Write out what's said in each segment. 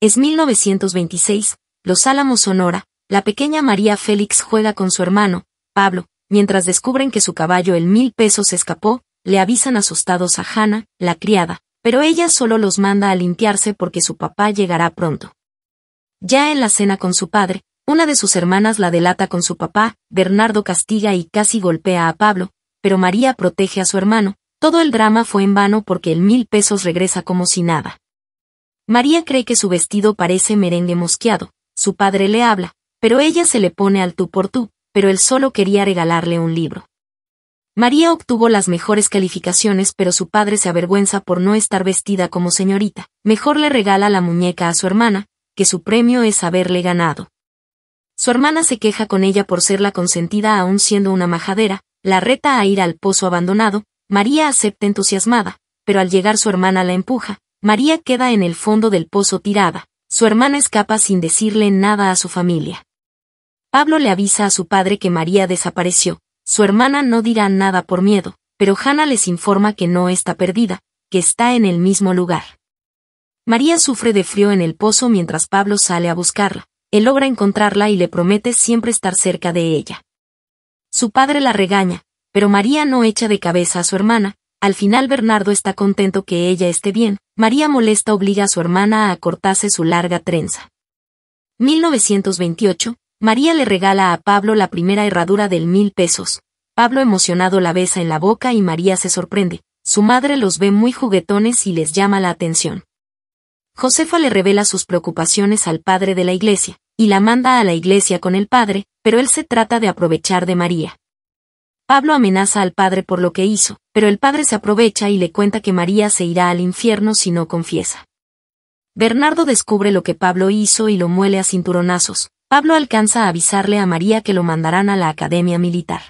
Es 1926, Los Álamos Sonora, la pequeña María Félix juega con su hermano, Pablo, mientras descubren que su caballo el mil pesos escapó, le avisan asustados a Hannah, la criada, pero ella solo los manda a limpiarse porque su papá llegará pronto. Ya en la cena con su padre, una de sus hermanas la delata con su papá, Bernardo castiga y casi golpea a Pablo, pero María protege a su hermano, todo el drama fue en vano porque el mil pesos regresa como si nada. María cree que su vestido parece merengue mosqueado. Su padre le habla, pero ella se le pone al tú por tú, pero él solo quería regalarle un libro. María obtuvo las mejores calificaciones, pero su padre se avergüenza por no estar vestida como señorita. Mejor le regala la muñeca a su hermana, que su premio es haberle ganado. Su hermana se queja con ella por ser la consentida aún siendo una majadera, la reta a ir al pozo abandonado, María acepta entusiasmada, pero al llegar su hermana la empuja, María queda en el fondo del pozo tirada, su hermana escapa sin decirle nada a su familia. Pablo le avisa a su padre que María desapareció, su hermana no dirá nada por miedo, pero Hannah les informa que no está perdida, que está en el mismo lugar. María sufre de frío en el pozo mientras Pablo sale a buscarla, él logra encontrarla y le promete siempre estar cerca de ella. Su padre la regaña, pero María no echa de cabeza a su hermana, al final Bernardo está contento que ella esté bien, María molesta obliga a su hermana a cortarse su larga trenza. 1928, María le regala a Pablo la primera herradura del mil pesos. Pablo emocionado la besa en la boca y María se sorprende. Su madre los ve muy juguetones y les llama la atención. Josefa le revela sus preocupaciones al padre de la iglesia, y la manda a la iglesia con el padre, pero él se trata de aprovechar de María. Pablo amenaza al padre por lo que hizo, pero el padre se aprovecha y le cuenta que María se irá al infierno si no confiesa. Bernardo descubre lo que Pablo hizo y lo muele a cinturonazos. Pablo alcanza a avisarle a María que lo mandarán a la academia militar.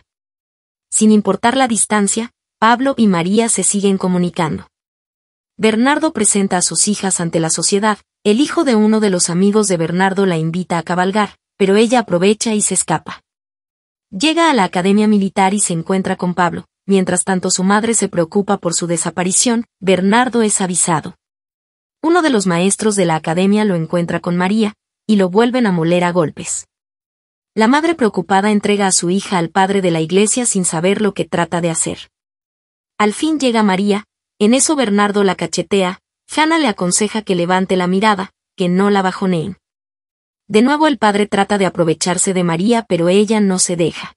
Sin importar la distancia, Pablo y María se siguen comunicando. Bernardo presenta a sus hijas ante la sociedad, el hijo de uno de los amigos de Bernardo la invita a cabalgar, pero ella aprovecha y se escapa. Llega a la academia militar y se encuentra con Pablo. Mientras tanto su madre se preocupa por su desaparición, Bernardo es avisado. Uno de los maestros de la academia lo encuentra con María, y lo vuelven a moler a golpes. La madre preocupada entrega a su hija al padre de la iglesia sin saber lo que trata de hacer. Al fin llega María, en eso Bernardo la cachetea, Jana le aconseja que levante la mirada, que no la bajoneen. De nuevo el padre trata de aprovecharse de María, pero ella no se deja.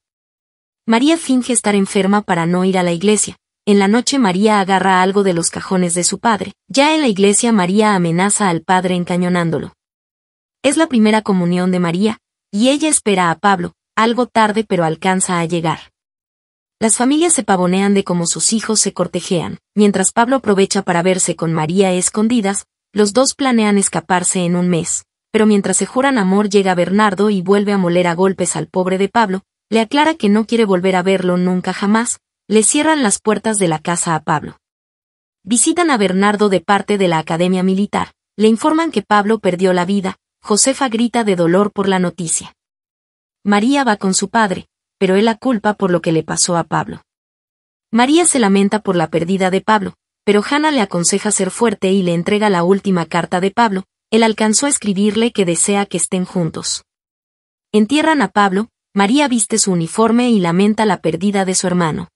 María finge estar enferma para no ir a la iglesia. En la noche María agarra algo de los cajones de su padre. Ya en la iglesia María amenaza al padre encañonándolo. Es la primera comunión de María, y ella espera a Pablo, algo tarde pero alcanza a llegar. Las familias se pavonean de cómo sus hijos se cortejean, mientras Pablo aprovecha para verse con María escondidas, los dos planean escaparse en un mes pero mientras se juran amor llega Bernardo y vuelve a moler a golpes al pobre de Pablo, le aclara que no quiere volver a verlo nunca jamás, le cierran las puertas de la casa a Pablo. Visitan a Bernardo de parte de la Academia Militar, le informan que Pablo perdió la vida, Josefa grita de dolor por la noticia. María va con su padre, pero él la culpa por lo que le pasó a Pablo. María se lamenta por la pérdida de Pablo, pero Hannah le aconseja ser fuerte y le entrega la última carta de Pablo, él alcanzó a escribirle que desea que estén juntos. Entierran a Pablo, María viste su uniforme y lamenta la pérdida de su hermano.